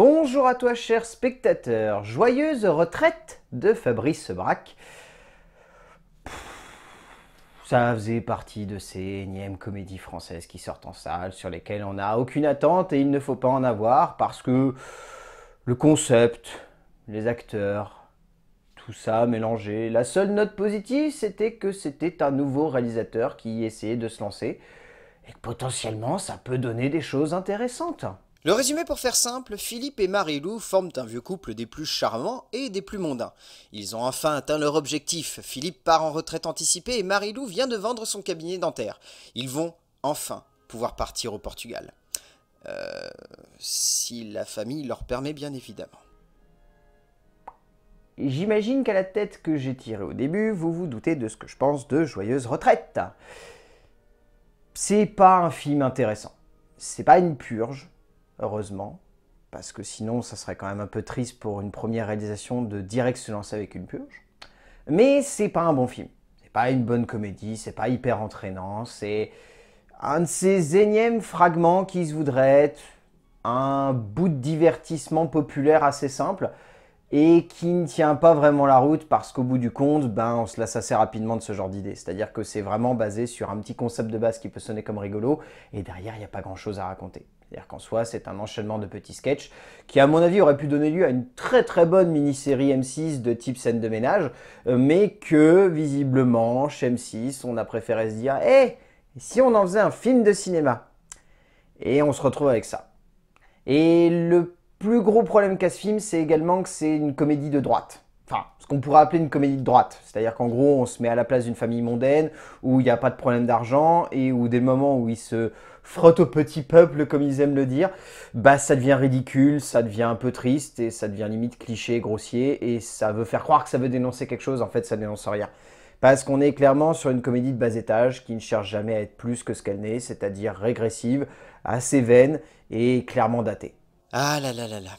Bonjour à toi cher spectateur, joyeuse retraite de Fabrice Braque. Ça faisait partie de ces énièmes comédies françaises qui sortent en salle, sur lesquelles on n'a aucune attente et il ne faut pas en avoir parce que le concept, les acteurs, tout ça mélangé. La seule note positive, c'était que c'était un nouveau réalisateur qui essayait de se lancer et que potentiellement ça peut donner des choses intéressantes. Le résumé pour faire simple, Philippe et Marie-Lou forment un vieux couple des plus charmants et des plus mondains. Ils ont enfin atteint leur objectif. Philippe part en retraite anticipée et Marie-Lou vient de vendre son cabinet dentaire. Ils vont enfin pouvoir partir au Portugal. Euh, si la famille leur permet bien évidemment. J'imagine qu'à la tête que j'ai tirée au début, vous vous doutez de ce que je pense de Joyeuse Retraite. C'est pas un film intéressant. C'est pas une purge heureusement, parce que sinon ça serait quand même un peu triste pour une première réalisation de direct se lancer avec une purge. Mais c'est pas un bon film. C'est pas une bonne comédie, c'est pas hyper entraînant, c'est un de ces énièmes fragments qui se voudrait être un bout de divertissement populaire assez simple et qui ne tient pas vraiment la route parce qu'au bout du compte, ben, on se lasse assez rapidement de ce genre d'idée. C'est-à-dire que c'est vraiment basé sur un petit concept de base qui peut sonner comme rigolo et derrière, il n'y a pas grand-chose à raconter. C'est-à-dire qu'en soi, c'est un enchaînement de petits sketchs qui, à mon avis, aurait pu donner lieu à une très très bonne mini-série M6 de type scène de ménage, euh, mais que, visiblement, chez M6, on a préféré se dire Eh si on en faisait un film de cinéma ?» Et on se retrouve avec ça. Et le plus gros problème qu'a ce film, c'est également que c'est une comédie de droite enfin, ce qu'on pourrait appeler une comédie de droite. C'est-à-dire qu'en gros, on se met à la place d'une famille mondaine où il n'y a pas de problème d'argent et où dès le moment où ils se frottent au petit peuple, comme ils aiment le dire, bah ça devient ridicule, ça devient un peu triste et ça devient limite cliché, grossier et ça veut faire croire que ça veut dénoncer quelque chose. En fait, ça dénonce rien. Parce qu'on est clairement sur une comédie de bas étage qui ne cherche jamais à être plus que ce qu'elle n'est, c'est-à-dire régressive, assez vaine et clairement datée. Ah là là là là.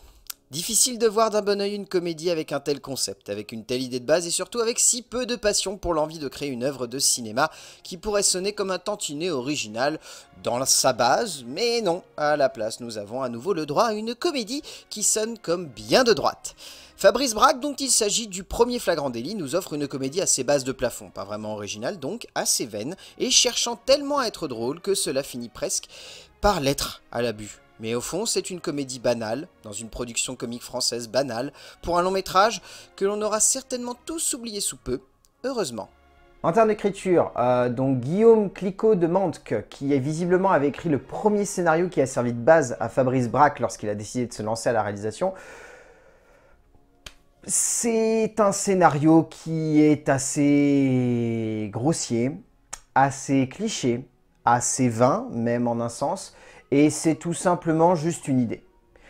Difficile de voir d'un bon oeil une comédie avec un tel concept, avec une telle idée de base et surtout avec si peu de passion pour l'envie de créer une œuvre de cinéma qui pourrait sonner comme un tantinet original dans sa base, mais non, à la place nous avons à nouveau le droit à une comédie qui sonne comme bien de droite. Fabrice Braque, dont il s'agit du premier flagrant délit, nous offre une comédie assez basse de plafond, pas vraiment originale donc, assez vaine, et cherchant tellement à être drôle que cela finit presque par l'être à l'abus. Mais au fond, c'est une comédie banale, dans une production comique française banale, pour un long métrage que l'on aura certainement tous oublié sous peu, heureusement. En termes d'écriture, euh, donc Guillaume Clicot de Mantke, qui est visiblement avait écrit le premier scénario qui a servi de base à Fabrice Braque lorsqu'il a décidé de se lancer à la réalisation, c'est un scénario qui est assez grossier, assez cliché, assez vain même en un sens, et c'est tout simplement juste une idée.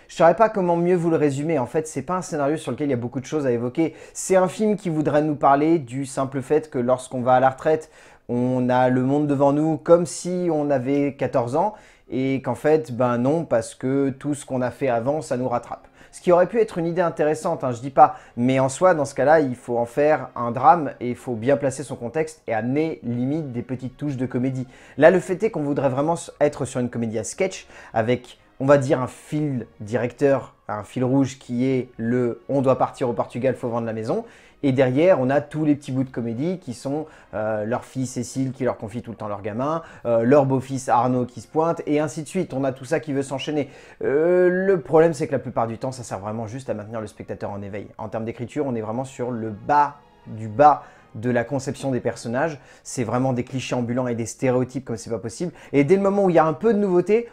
Je ne saurais pas comment mieux vous le résumer. En fait, c'est pas un scénario sur lequel il y a beaucoup de choses à évoquer. C'est un film qui voudrait nous parler du simple fait que lorsqu'on va à la retraite, on a le monde devant nous comme si on avait 14 ans et qu'en fait, ben non, parce que tout ce qu'on a fait avant, ça nous rattrape. Ce qui aurait pu être une idée intéressante, hein, je dis pas, mais en soi, dans ce cas-là, il faut en faire un drame et il faut bien placer son contexte et amener limite des petites touches de comédie. Là, le fait est qu'on voudrait vraiment être sur une comédie à sketch avec, on va dire, un fil directeur un fil rouge qui est le on doit partir au Portugal, faut vendre la maison. Et derrière, on a tous les petits bouts de comédie qui sont euh, leur fille Cécile qui leur confie tout le temps leur gamin, euh, leur beau-fils Arnaud qui se pointe, et ainsi de suite. On a tout ça qui veut s'enchaîner. Euh, le problème, c'est que la plupart du temps, ça sert vraiment juste à maintenir le spectateur en éveil. En termes d'écriture, on est vraiment sur le bas du bas de la conception des personnages. C'est vraiment des clichés ambulants et des stéréotypes comme c'est pas possible. Et dès le moment où il y a un peu de nouveauté,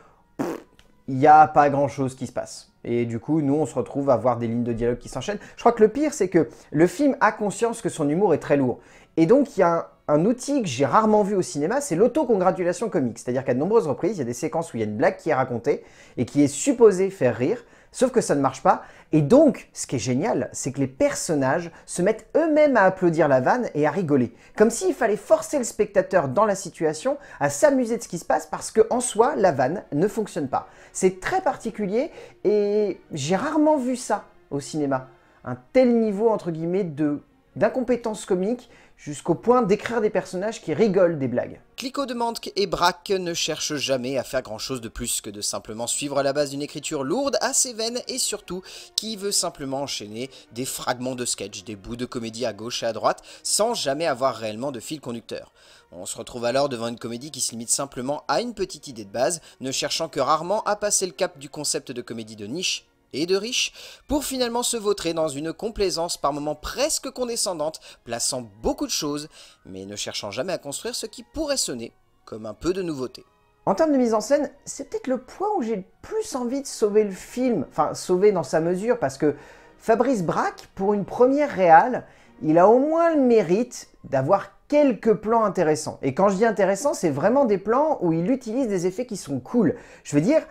il n'y a pas grand-chose qui se passe. Et du coup, nous, on se retrouve à avoir des lignes de dialogue qui s'enchaînent. Je crois que le pire, c'est que le film a conscience que son humour est très lourd. Et donc, il y a un, outil que j'ai rarement vu au cinéma, c'est l'autocongratulation comique. C'est-à-dire qu'à de nombreuses reprises, il y a des séquences où il y a une blague qui est racontée et qui est supposée faire rire, Sauf que ça ne marche pas. Et donc, ce qui est génial, c'est que les personnages se mettent eux-mêmes à applaudir la vanne et à rigoler. Comme s'il fallait forcer le spectateur dans la situation à s'amuser de ce qui se passe parce que en soi, la vanne ne fonctionne pas. C'est très particulier et j'ai rarement vu ça au cinéma. Un tel niveau, entre guillemets, de d'incompétence comique jusqu'au point d'écrire des personnages qui rigolent des blagues de demande et Braque ne cherchent jamais à faire grand chose de plus que de simplement suivre la base d'une écriture lourde, assez vaine et surtout qui veut simplement enchaîner des fragments de sketch, des bouts de comédie à gauche et à droite sans jamais avoir réellement de fil conducteur. On se retrouve alors devant une comédie qui se limite simplement à une petite idée de base, ne cherchant que rarement à passer le cap du concept de comédie de niche et de riche, pour finalement se vautrer dans une complaisance par moments presque condescendante, plaçant beaucoup de choses, mais ne cherchant jamais à construire ce qui pourrait sonner comme un peu de nouveauté. En termes de mise en scène, c'est peut-être le point où j'ai le plus envie de sauver le film, enfin sauver dans sa mesure, parce que Fabrice Braque, pour une première réale, il a au moins le mérite d'avoir quelques plans intéressants. Et quand je dis intéressant, c'est vraiment des plans où il utilise des effets qui sont cool. Je veux dire,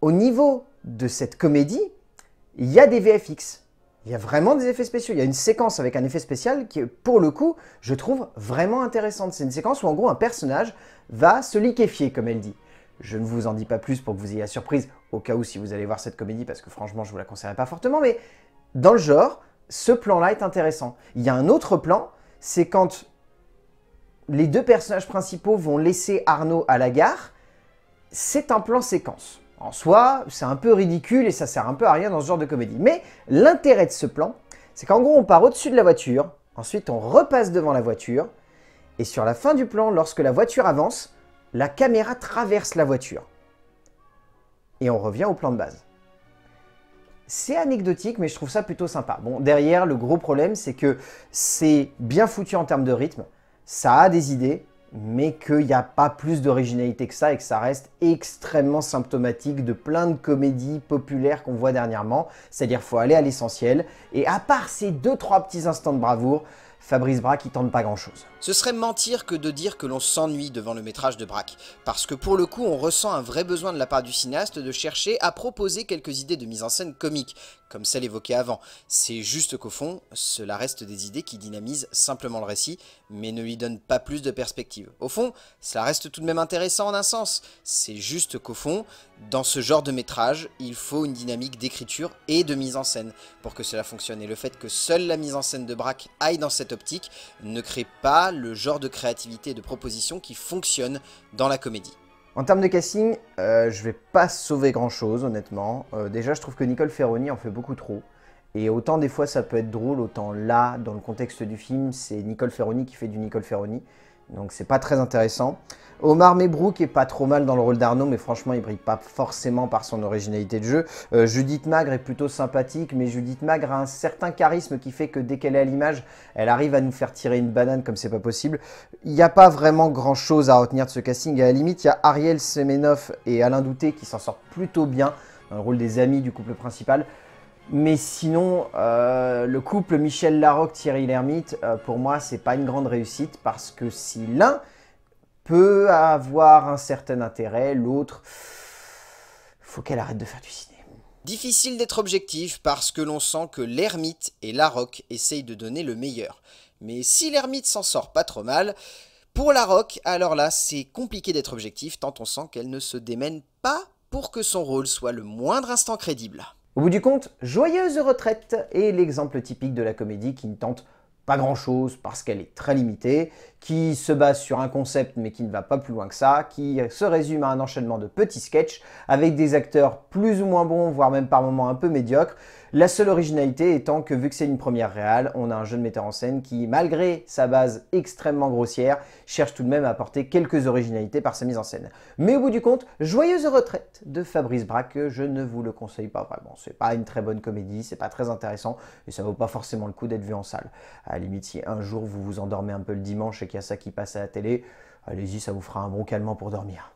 au niveau de cette comédie, il y a des VFX. Il y a vraiment des effets spéciaux. Il y a une séquence avec un effet spécial qui, pour le coup, je trouve vraiment intéressante. C'est une séquence où, en gros, un personnage va se liquéfier, comme elle dit. Je ne vous en dis pas plus pour que vous ayez la surprise, au cas où si vous allez voir cette comédie, parce que franchement, je vous la conseillerais pas fortement, mais dans le genre, ce plan-là est intéressant. Il y a un autre plan, c'est quand les deux personnages principaux vont laisser Arnaud à la gare. C'est un plan séquence. En soi, c'est un peu ridicule et ça sert un peu à rien dans ce genre de comédie. Mais l'intérêt de ce plan, c'est qu'en gros, on part au-dessus de la voiture, ensuite on repasse devant la voiture, et sur la fin du plan, lorsque la voiture avance, la caméra traverse la voiture. Et on revient au plan de base. C'est anecdotique, mais je trouve ça plutôt sympa. Bon, derrière, le gros problème, c'est que c'est bien foutu en termes de rythme, ça a des idées, mais qu'il n'y a pas plus d'originalité que ça et que ça reste extrêmement symptomatique de plein de comédies populaires qu'on voit dernièrement. C'est-à-dire faut aller à l'essentiel. Et à part ces deux trois petits instants de bravoure, Fabrice Braque, y tente pas grand-chose. Ce serait mentir que de dire que l'on s'ennuie devant le métrage de Braque, parce que pour le coup, on ressent un vrai besoin de la part du cinéaste de chercher à proposer quelques idées de mise en scène comique, comme celle évoquée avant. C'est juste qu'au fond, cela reste des idées qui dynamisent simplement le récit, mais ne lui donnent pas plus de perspective. Au fond, cela reste tout de même intéressant en un sens. C'est juste qu'au fond, dans ce genre de métrage, il faut une dynamique d'écriture et de mise en scène pour que cela fonctionne. Et le fait que seule la mise en scène de Braque aille dans cette optique ne crée pas le genre de créativité et de proposition qui fonctionne dans la comédie. En termes de casting, je euh, je vais pas sauver grand chose honnêtement. Euh, déjà, je trouve que Nicole Ferroni en fait beaucoup trop. Et autant des fois ça peut être drôle, autant là, dans le contexte du film, c'est Nicole Ferroni qui fait du Nicole Ferroni. Donc c'est pas très intéressant. Omar Mebrook est pas trop mal dans le rôle d'Arnaud, mais franchement, il brille pas forcément par son originalité de jeu. Euh, Judith Magre est plutôt sympathique, mais Judith Magre a un certain charisme qui fait que dès qu'elle est à l'image, elle arrive à nous faire tirer une banane comme c'est pas possible. Il n'y a pas vraiment grand chose à retenir de ce casting. À la limite, il y a Ariel Semenov et Alain Douté qui s'en sortent plutôt bien dans le rôle des amis du couple principal. Mais sinon, euh, le couple Michel Larocque-Thierry L'Ermite, euh, pour moi, c'est pas une grande réussite parce que si l'un peut avoir un certain intérêt, l'autre, faut qu'elle arrête de faire du ciné. Difficile d'être objectif parce que l'on sent que l'ermite et Larocque essayent de donner le meilleur. Mais si l'ermite s'en sort pas trop mal, pour Larocque, alors là, c'est compliqué d'être objectif tant on sent qu'elle ne se démène pas pour que son rôle soit le moindre instant crédible. Au bout du compte, joyeuse retraite est l'exemple typique de la comédie qui ne tente pas grand-chose parce qu'elle est très limitée qui se base sur un concept mais qui ne va pas plus loin que ça, qui se résume à un enchaînement de petits sketchs avec des acteurs plus ou moins bons, voire même par moments un peu médiocres. La seule originalité étant que vu que c'est une première réelle, on a un jeune metteur en scène qui, malgré sa base extrêmement grossière, cherche tout de même à apporter quelques originalités par sa mise en scène. Mais au bout du compte, joyeuse retraite de Fabrice Braque, je ne vous le conseille pas vraiment. C'est pas une très bonne comédie, c'est pas très intéressant et ça vaut pas forcément le coup d'être vu en salle. À la limite, si un jour vous vous endormez un peu le dimanche et qu'il ça qui passe à la télé, allez-y, ça vous fera un bon calmant pour dormir.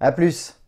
A plus